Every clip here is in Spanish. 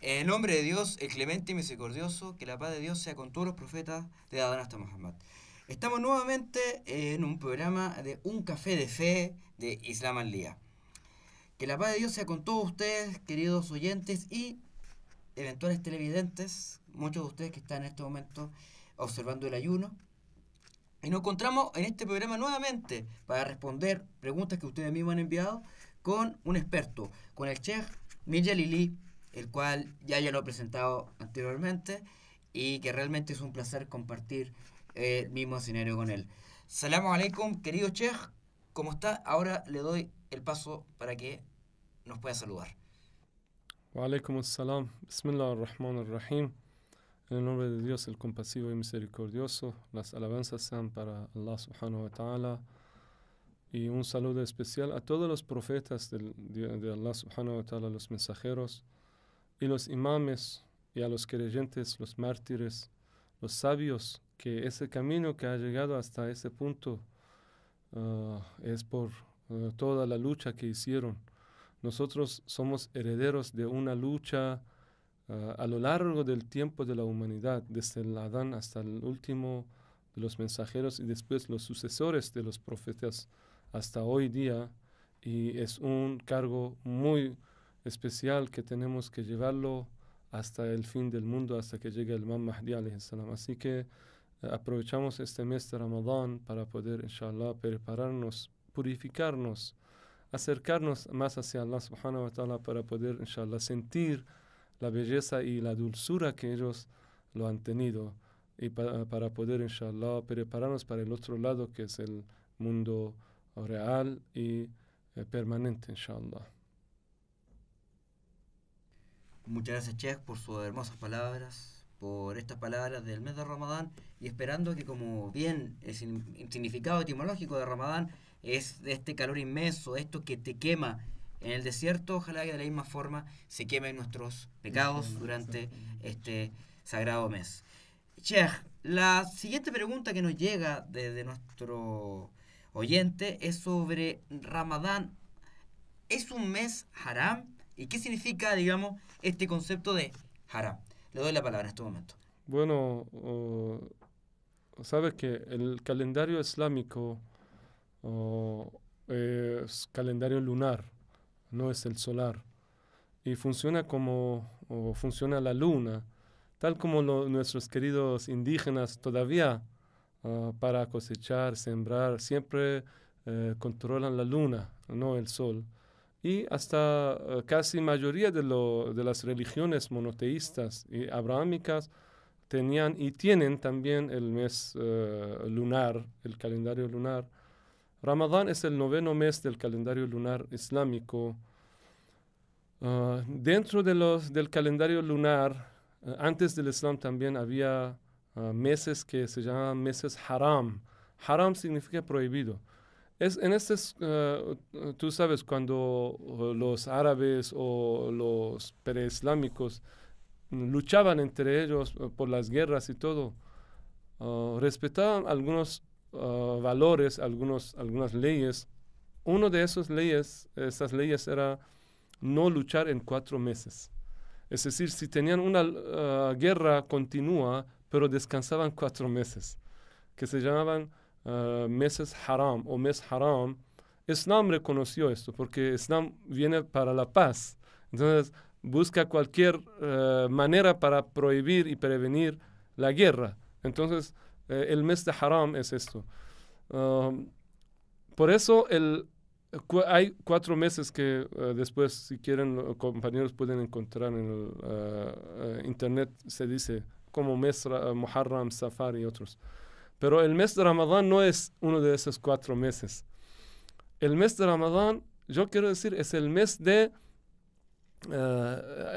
En el nombre de Dios, el clemente y misericordioso, que la paz de Dios sea con todos los profetas de Adán hasta Muhammad. Estamos nuevamente en un programa de Un Café de Fe de Islam al Día. Que la paz de Dios sea con todos ustedes, queridos oyentes y eventuales televidentes, muchos de ustedes que están en este momento observando el ayuno. Y nos encontramos en este programa nuevamente para responder preguntas que ustedes mismos han enviado con un experto, con el chef Mirja Lili el cual ya yo lo he presentado anteriormente y que realmente es un placer compartir el eh, mismo escenario con él. Salam alaikum, querido chef, ¿cómo está? Ahora le doy el paso para que nos pueda saludar. Wa alaikum salam, bismillah ar-Rahman ar-Rahim. En el nombre de Dios, el compasivo y misericordioso, las alabanzas sean para Allah subhanahu wa ta'ala. Y un saludo especial a todos los profetas de, de Allah subhanahu wa ta'ala, los mensajeros, y los imames y a los creyentes, los mártires, los sabios, que ese camino que ha llegado hasta ese punto ah, es por ah, toda la lucha que hicieron. Nosotros somos herederos de una lucha ah, a lo largo del tiempo de la humanidad, desde el Adán hasta el último de los mensajeros y después los sucesores de los profetas hasta hoy día. Y es un cargo muy especial que tenemos que llevarlo hasta el fin del mundo, hasta que llegue el Imam Mahdi Así que eh, aprovechamos este mes de Ramadán para poder, inshallah, prepararnos, purificarnos, acercarnos más hacia Allah subhanahu wa ta'ala para poder, inshallah, sentir la belleza y la dulzura que ellos lo han tenido y para poder, inshallah, prepararnos para el otro lado que es el mundo real y eh, permanente, inshallah. Muchas gracias, Chef, por sus hermosas palabras, por estas palabras del mes de Ramadán y esperando que, como bien el significado etimológico de Ramadán es de este calor inmenso, esto que te quema en el desierto, ojalá que de la misma forma se quemen nuestros pecados durante este sagrado mes. Chef, la siguiente pregunta que nos llega desde nuestro oyente es sobre Ramadán. ¿Es un mes haram? ¿Y qué significa, digamos, este concepto de haram? Le doy la palabra en este momento. Bueno, sabe sabes que el calendario islámico es calendario lunar, no es el solar. Y funciona como funciona la luna, tal como nuestros queridos indígenas todavía ah, para cosechar, sembrar, siempre eh, controlan la luna, no el sol. Y hasta eh, casi mayoría de, las religiones monoteístas y abrahámicas tenían y tienen también el mes eh, lunar, el calendario lunar. Ramadán es el noveno mes del calendario lunar islámico. Ah, dentro del calendario lunar, eh, antes del Islam también había ah, meses que se llamaban meses haram. Haram significa prohibido en estos eh, eh, tú sabes, cuando eh, los árabes o los preislámicos luchaban entre ellos por las guerras y todo, ah, respetaban algunos ah, valores, algunos, algunas leyes. Una de leyes, esas leyes era no luchar en cuatro meses. Es decir, si tenían una ah, guerra continua, pero descansaban cuatro meses, que se llamaban eh, meses haram o mes haram, Islam reconoció esto porque Islam viene para la paz. Entonces busca cualquier eh, manera para prohibir y prevenir la guerra. Entonces eh, el mes de haram es esto. Um, por eso el, hay cuatro meses que después, si quieren, compañeros pueden encontrar en el, internet, se dice como mes Muharram, Safar y otros. Pero el mes de Ramadán no es uno de esos cuatro meses. El mes de Ramadán, yo quiero decir, es el mes de... Eh,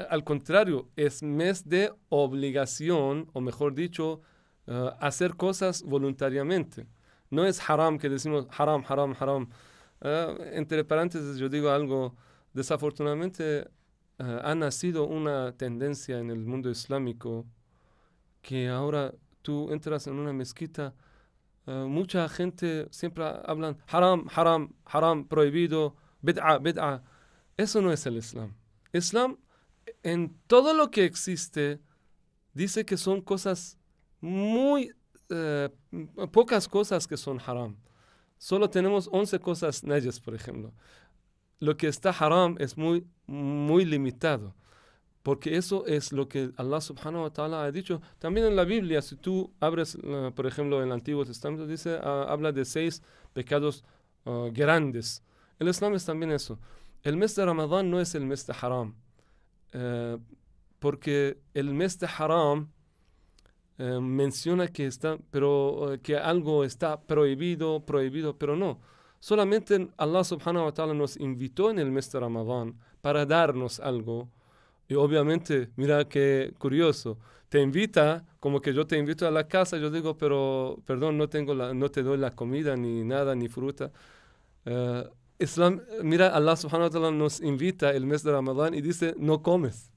al contrario, es mes de obligación, o mejor dicho, eh, hacer cosas voluntariamente. No es haram que decimos haram, haram, haram. Eh, entre paréntesis, yo digo algo, desafortunadamente ha nacido una tendencia en el mundo islámico que ahora tú entras en una mezquita, eh, mucha gente siempre hablan haram, haram, haram, prohibido, bid'a, bid'a. Eso no es el Islam. Islam, en todo lo que existe, dice que son cosas muy eh, pocas cosas que son haram. Solo tenemos 11 cosas nayas, por ejemplo. Lo que está haram es muy, muy limitado. Porque eso es lo que Allah subhanahu wa ta'ala ha dicho. También en la Biblia, si tú abres, eh, por ejemplo, en el Antiguo Testamento, dice, ah, habla de seis pecados ah, grandes. El Islam es también eso. El mes de Ramadán no es el mes de haram. Eh, porque el mes de haram eh, menciona que está, pero que algo está prohibido, prohibido, pero no. Solamente Allah subhanahu wa ta'ala nos invitó en el mes de Ramadán para darnos algo y obviamente, mira qué curioso, te invita, como que yo te invito a la casa, yo digo, pero perdón, no, tengo la, no te doy la comida, ni nada, ni fruta. Eh, Islam, mira, Allah subhanahu wa ta'ala nos invita el mes de Ramadán y dice, no comes.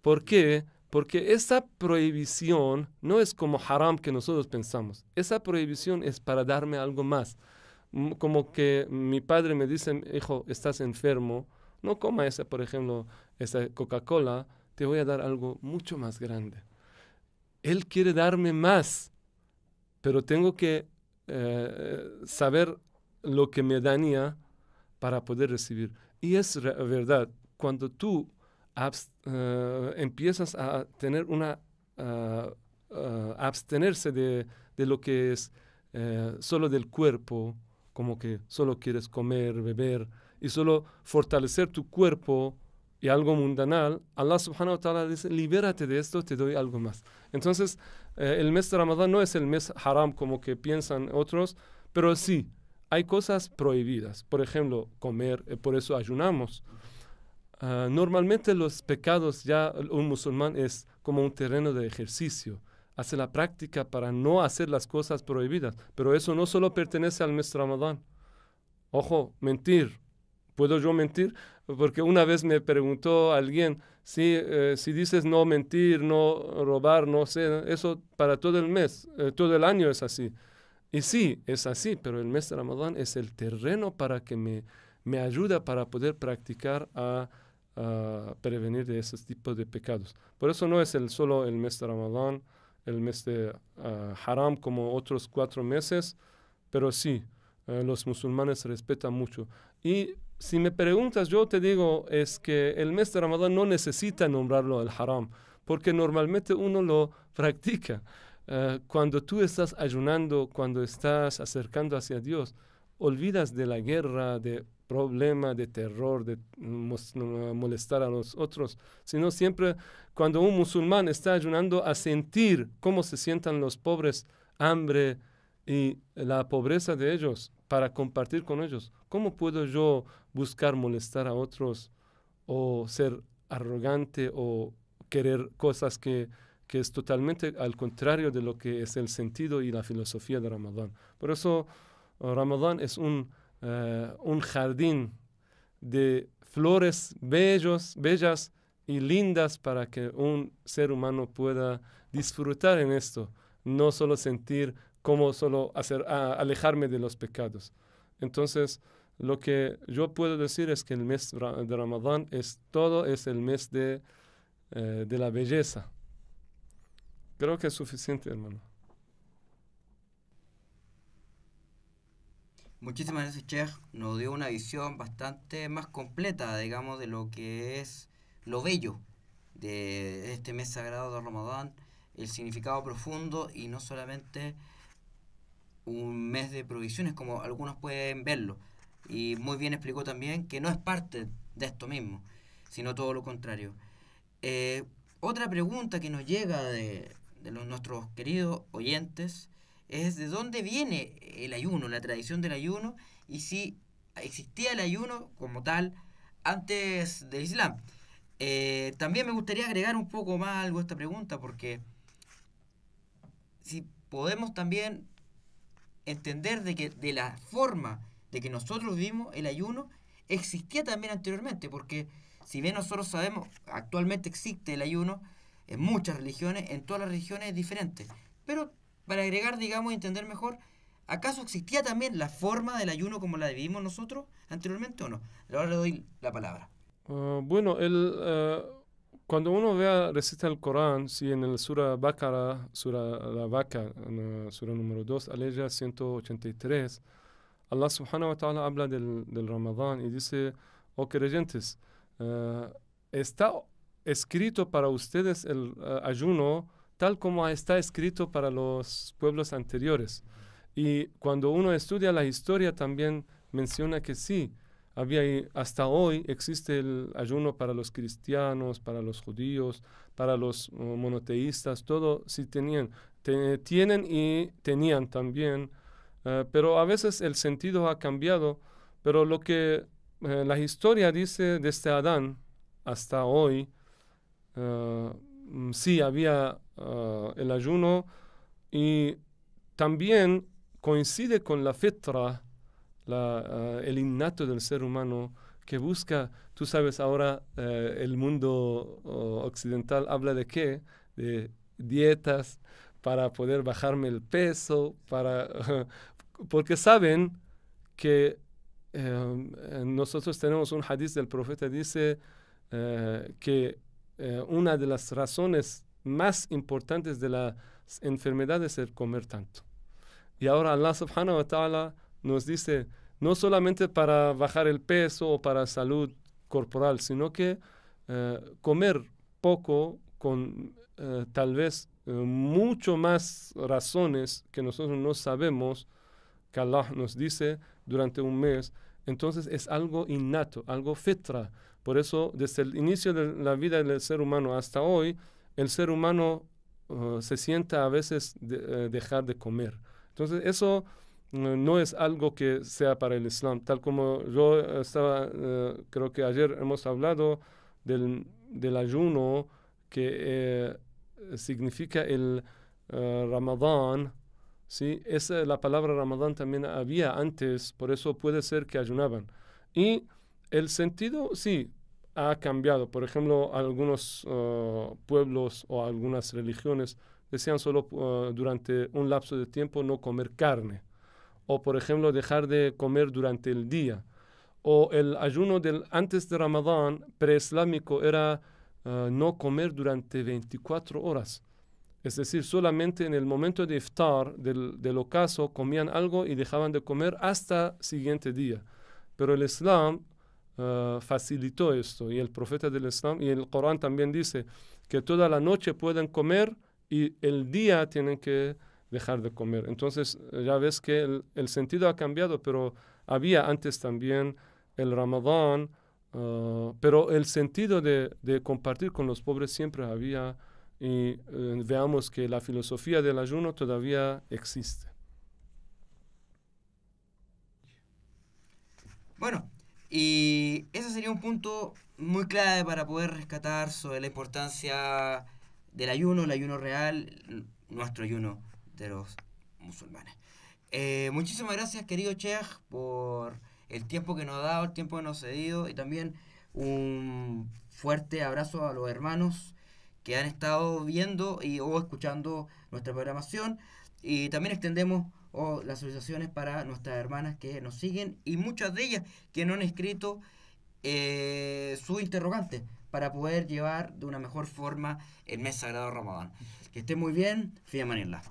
¿Por qué? Porque esa prohibición no es como haram que nosotros pensamos. Esa prohibición es para darme algo más. Como que mi padre me dice, hijo, estás enfermo, no coma esa, por ejemplo, esa Coca-Cola, te voy a dar algo mucho más grande. Él quiere darme más, pero tengo que eh, saber lo que me daña para poder recibir. Y es verdad, cuando tú eh, empiezas a tener una, ah, ah, abstenerse de, de, lo que es eh, solo del cuerpo, como que solo quieres comer, beber, y solo fortalecer tu cuerpo y algo mundanal, Allah subhanahu wa ta'ala dice, libérate de esto, te doy algo más. Entonces, eh, el mes de Ramadán no es el mes haram como que piensan otros, pero sí, hay cosas prohibidas. Por ejemplo, comer, eh, por eso ayunamos. Ah, normalmente los pecados ya un musulmán es como un terreno de ejercicio. Hace la práctica para no hacer las cosas prohibidas. Pero eso no solo pertenece al mes de Ramadán. Ojo, mentir, puedo yo mentir? Porque una vez me preguntó alguien, si, eh, si dices no mentir, no robar, no sé, eso para todo el mes, eh, todo el año es así. Y sí, es así, pero el mes de Ramadán es el terreno para que me, me ayuda para poder practicar a, prevenir de esos tipos de pecados. Por eso no es el solo el mes de Ramadán, el mes de ah, Haram como otros cuatro meses, pero sí, eh, los musulmanes respetan mucho. Y si me preguntas, yo te digo, es que el mes de Ramadán no necesita nombrarlo el haram, porque normalmente uno lo practica. Eh, cuando tú estás ayunando, cuando estás acercando hacia Dios, olvidas de la guerra, de problema, de terror, de molestar a los otros, sino siempre cuando un musulmán está ayunando a sentir cómo se sientan los pobres, hambre y la pobreza de ellos, para compartir con ellos. ¿Cómo puedo yo buscar molestar a otros o ser arrogante o querer cosas que, es totalmente al contrario de lo que es el sentido y la filosofía de Ramadán? Por eso uh, Ramadán es un, uh, un jardín de flores bellos, bellas y lindas para que un ser humano pueda disfrutar en esto, no solo sentir como solo hacer, alejarme de los pecados. Entonces, lo que yo puedo decir es que el mes de Ramadán es todo, es el mes de, eh, de la belleza. Creo que es suficiente, hermano. Muchísimas gracias, Nos dio una visión bastante más completa, digamos, de lo que es lo bello de este mes sagrado de Ramadán, el significado profundo y no solamente un mes de provisiones, como algunos pueden verlo. Y muy bien explicó también que no es parte de esto mismo, sino todo lo contrario. Eh, otra pregunta que nos llega de, nuestros queridos oyentes es de dónde viene el ayuno, la tradición del ayuno, y si existía el ayuno como tal antes del Islam. Eh, también me gustaría agregar un poco más algo a esta pregunta, porque si podemos también entender de que de la forma de que nosotros vivimos el ayuno existía también anteriormente, porque si bien nosotros sabemos, actualmente existe el ayuno en muchas religiones, en todas las religiones diferentes pero para agregar, digamos, y entender mejor, ¿acaso existía también la forma del ayuno como la vivimos nosotros anteriormente o no? Ahora le doy la palabra. Ah, bueno, el... Eh, cuando uno vea, recita el Corán, si en el Sura Bakara, Sura la Vaca, en número 2, Aleja 183, Allah subhanahu wa ta'ala habla del, del, Ramadán y dice, oh creyentes, eh, está escrito para ustedes el eh, ayuno tal como está escrito para los pueblos anteriores. Y cuando uno estudia la historia también menciona que sí, hasta hoy existe el ayuno para los cristianos, para los judíos, para los mm, monoteístas, todo si tenían, tienen y tenían también, eh, pero a veces el sentido ha cambiado, pero lo que eh, la historia dice desde este Adán hasta hoy, eh, mm, sí había el ayuno y también coincide con la fitra, Ah, el innato del ser humano que busca, tú sabes, ahora eh, el mundo occidental habla de qué? De dietas para poder bajarme el peso, para, porque saben que eh, nosotros tenemos un hadiz del profeta, dice eh, que una de las razones más importantes de la enfermedad es el comer tanto. Y ahora Allah subhanahu wa ta'ala nos dice, no solamente para bajar el peso o para salud corporal, sino que eh, comer poco con eh, tal vez eh, mucho más razones que nosotros no sabemos que Allah nos dice durante un mes. Entonces es algo innato, algo fetra Por eso desde el inicio de la vida del ser humano hasta hoy, el ser humano se sienta a veces dejar de comer. Entonces eso no es algo que sea para el Islam. Tal como yo eh, estaba, eh, creo que ayer hemos hablado del, del ayuno que eh, significa el Ramadán. ¿sí? Esa, la palabra Ramadán también había antes, por eso puede ser que ayunaban. Y el sentido, sí, ha cambiado. Por ejemplo, algunos pueblos o algunas religiones decían solo durante un lapso de tiempo no comer carne o por ejemplo dejar de comer durante el día. O el ayuno del antes de Ramadán preislámico era eh, no comer durante 24 horas. Es decir, solamente en el momento de iftar, del, ocaso, comían algo y dejaban de comer hasta el siguiente día. Pero el Islam eh, facilitó esto y el profeta del Islam y el Corán también dice que toda la noche pueden comer y el día tienen que dejar de comer. Entonces eh, ya ves que el, sentido ha cambiado, pero había antes también el Ramadán, ah, pero el sentido de, compartir con los pobres siempre había y eh, veamos que la filosofía del ayuno todavía existe. Bueno, y ese sería un punto muy clave para poder rescatar sobre la importancia del ayuno, el ayuno real, nuestro ayuno los musulmanes. Eh, muchísimas gracias, querido Cheah, por el tiempo que nos ha dado, el tiempo que nos ha cedido y también un fuerte abrazo a los hermanos que han estado viendo y o escuchando nuestra programación y también extendemos oh, las solicitaciones para nuestras hermanas que nos siguen y muchas de ellas que no han escrito eh, su interrogante para poder llevar de una mejor forma el mes sagrado Ramadán. Que esté muy bien, Fia Manila.